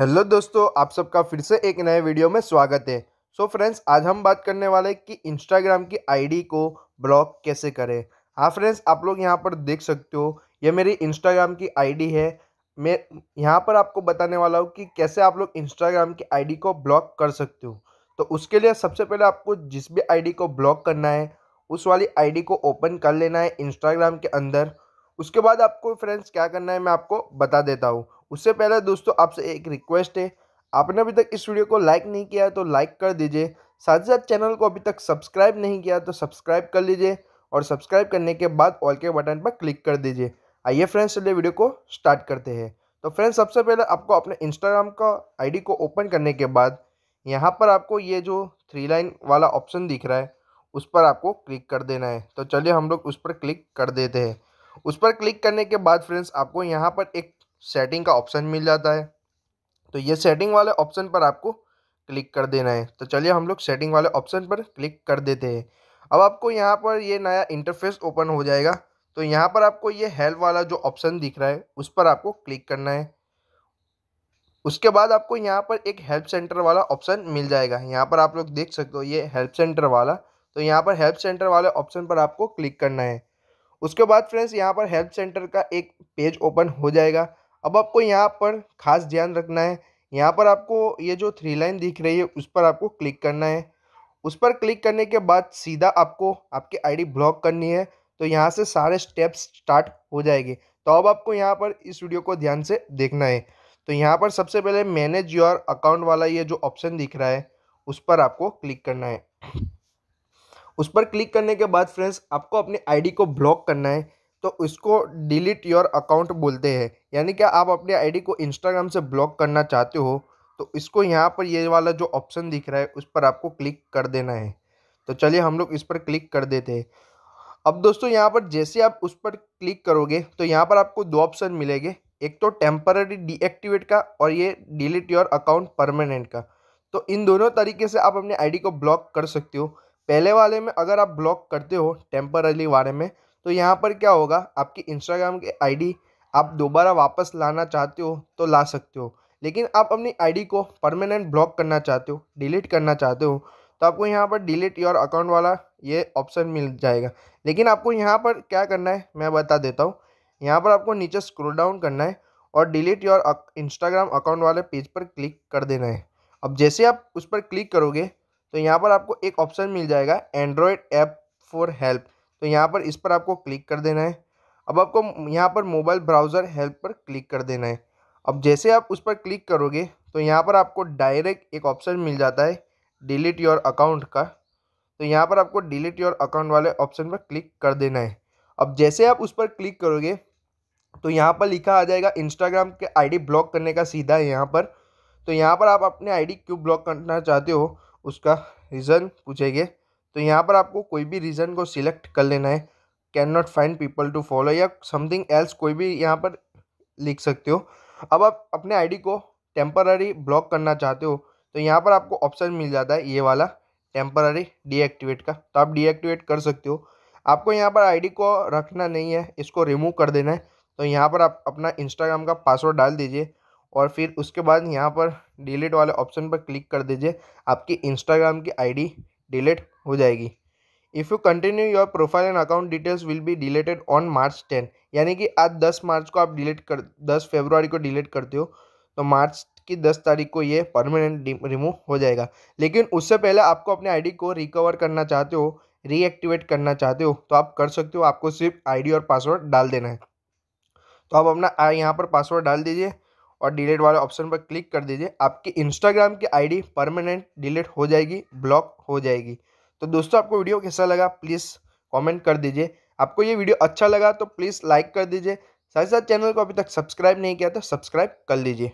hello दोस्तों आप सबका फिर से एक नए वीडियो में स्वागत है सो so फ्रेंड्स आज हम बात करने वाले हैं कि इंस्टाग्राम की आईडी को ब्लॉक कैसे करें हाँ फ्रेंड्स आप लोग यहाँ पर देख सकते हो ये मेरी इंस्टाग्राम की आईडी है मैं यहाँ पर आपको बताने वाला हूँ कि कैसे आप लोग इंस्टाग्राम की आईडी को ब्लॉक कर सकते हो तो उसके लिए सबसे पहले आपको जिस भी आई को ब्लॉक करना है उस वाली आई को ओपन कर लेना है इंस्टाग्राम के अंदर उसके बाद आपको फ्रेंड्स क्या करना है मैं आपको बता देता हूँ उससे पहले दोस्तों आपसे एक रिक्वेस्ट है आपने अभी तक इस वीडियो को लाइक नहीं किया तो लाइक कर दीजिए साथ ही साथ चैनल को अभी तक सब्सक्राइब नहीं किया तो सब्सक्राइब कर लीजिए और सब्सक्राइब करने के बाद ऑल के बटन पर क्लिक कर दीजिए आइए फ्रेंड्स चलिए वीडियो को स्टार्ट करते हैं तो फ्रेंड्स सबसे पहले आपको अपने इंस्टाग्राम का आईडी को ओपन करने के बाद यहाँ पर आपको ये जो थ्री लाइन वाला ऑप्शन दिख रहा है उस पर आपको क्लिक कर देना है तो चलिए हम लोग उस पर क्लिक कर देते हैं उस पर क्लिक करने के बाद फ्रेंड्स आपको यहाँ पर एक सेटिंग का ऑप्शन मिल जाता है तो ये सेटिंग वाले ऑप्शन पर आपको क्लिक कर देना है तो चलिए हम लोग सेटिंग वाले ऑप्शन पर क्लिक कर देते हैं अब आपको यहाँ पर ये नया इंटरफेस ओपन हो जाएगा तो यहाँ पर आपको ये हेल्प वाला जो ऑप्शन दिख रहा है उस पर आपको क्लिक करना है उसके बाद आपको यहाँ पर एक हेल्प सेंटर वाला ऑप्शन मिल जाएगा यहाँ पर आप लोग देख सकते हो ये हेल्प सेंटर वाला तो यहाँ पर हेल्प सेंटर वाले ऑप्शन पर आपको क्लिक करना है उसके बाद फ्रेंड्स यहाँ पर हेल्प सेंटर का एक पेज ओपन हो जाएगा अब आपको यहाँ पर ख़ास ध्यान रखना है यहाँ पर आपको ये जो थ्री लाइन दिख रही है उस पर आपको क्लिक करना है उस पर क्लिक करने के बाद सीधा आपको आपकी आईडी ब्लॉक करनी है तो यहाँ से सारे स्टेप्स स्टार्ट हो जाएंगे तो अब आपको यहाँ पर इस वीडियो को ध्यान से देखना है तो यहाँ पर सबसे पहले मैनेज योर अकाउंट वाला ये जो ऑप्शन दिख रहा है उस पर आपको क्लिक करना है उस पर क्लिक करने के बाद फ्रेंड्स आपको अपनी आईडी को ब्लॉक करना है तो उसको डिलीट योर अकाउंट बोलते हैं यानी कि आप अपने आईडी को इंस्टाग्राम से ब्लॉक करना चाहते हो तो इसको यहाँ पर ये वाला जो ऑप्शन दिख रहा है उस पर आपको क्लिक कर देना है तो चलिए हम लोग इस पर क्लिक कर देते हैं अब दोस्तों यहाँ पर जैसे आप उस पर क्लिक करोगे तो यहाँ पर आपको दो ऑप्शन मिलेंगे एक तो टेम्पररी डीएक्टिवेट का और ये डिलीट योर अकाउंट परमानेंट का तो इन दोनों तरीके से आप अपने आईडी को ब्लॉक कर सकते हो पहले वाले में अगर आप ब्लॉक करते हो टेम्पररी वाले में तो यहाँ पर क्या होगा आपकी इंस्टाग्राम की आईडी आप दोबारा वापस लाना चाहते हो तो ला सकते हो लेकिन आप अपनी आईडी को परमानेंट ब्लॉक करना चाहते हो डिलीट करना चाहते हो तो आपको यहाँ पर डिलीट योर अकाउंट वाला ये ऑप्शन मिल जाएगा लेकिन आपको यहाँ पर क्या करना है मैं बता देता हूँ यहाँ पर आपको नीचे स्क्रोल डाउन करना है और डिलीट योर इंस्टाग्राम अकाउंट वाले पेज पर क्लिक कर देना है अब जैसे आप उस पर क्लिक करोगे तो यहाँ पर आपको एक ऑप्शन मिल जाएगा एंड्रॉयड ऐप फॉर हेल्प तो यहाँ पर इस पर आपको क्लिक कर देना है अब आपको यहाँ पर मोबाइल ब्राउज़र हेल्प पर क्लिक कर देना है अब जैसे आप उस पर क्लिक करोगे तो यहाँ पर आपको डायरेक्ट एक ऑप्शन मिल जाता है डिलीट योर अकाउंट का तो यहाँ पर आपको डिलीट योर अकाउंट वाले ऑप्शन पर क्लिक कर देना है अब जैसे आप उस पर क्लिक करोगे तो यहाँ पर लिखा आ जाएगा इंस्टाग्राम के आईडी ब्लॉक करने का सीधा है यहाँ पर तो यहाँ पर आप अपने आईडी क्यों ब्लॉक करना चाहते हो उसका रीज़न पूछेंगे तो यहाँ पर आपको कोई भी रीज़न को सिलेक्ट कर लेना है can not find people to follow या समथिंग एल्स कोई भी यहाँ पर लिख सकते हो अब आप अपने आईडी को टेम्पररी ब्लॉक करना चाहते हो तो यहाँ पर आपको ऑप्शन मिल जाता है ये वाला टेम्पररी डीएक्टिवेट का तो आप डीएक्टिवेट कर सकते हो आपको यहाँ पर आईडी को रखना नहीं है इसको रिमूव कर देना है तो यहाँ पर आप अपना इंस्टाग्राम का पासवर्ड डाल दीजिए और फिर उसके बाद यहाँ पर डिलीट वाले ऑप्शन पर क्लिक कर दीजिए आपकी इंस्टाग्राम की आई डिलीट हो जाएगी if you continue your profile and account details will be deleted on March ten यानी कि आज दस मार्च को आप डिलीट कर दस फेब्रुआरी को डिलीट करते हो तो मार्च की दस तारीख को ये परमानेंट रिमूव हो जाएगा लेकिन उससे पहले आपको अपने आईडी को रिकवर करना चाहते हो रीएक्टिवेट करना चाहते हो तो आप कर सकते हो आपको सिर्फ आईडी और पासवर्ड डाल देना है तो आप अपना यहाँ पर पासवर्ड डाल दीजिए और डिलीट वाले ऑप्शन पर क्लिक कर दीजिए आपकी इंस्टाग्राम की आईडी परमानेंट डिलीट हो जाएगी ब्लॉक हो जाएगी तो दोस्तों आपको वीडियो कैसा लगा प्लीज़ कमेंट कर दीजिए आपको ये वीडियो अच्छा लगा तो प्लीज़ लाइक कर दीजिए साथ ही साथ चैनल को अभी तक सब्सक्राइब नहीं किया तो सब्सक्राइब कर लीजिए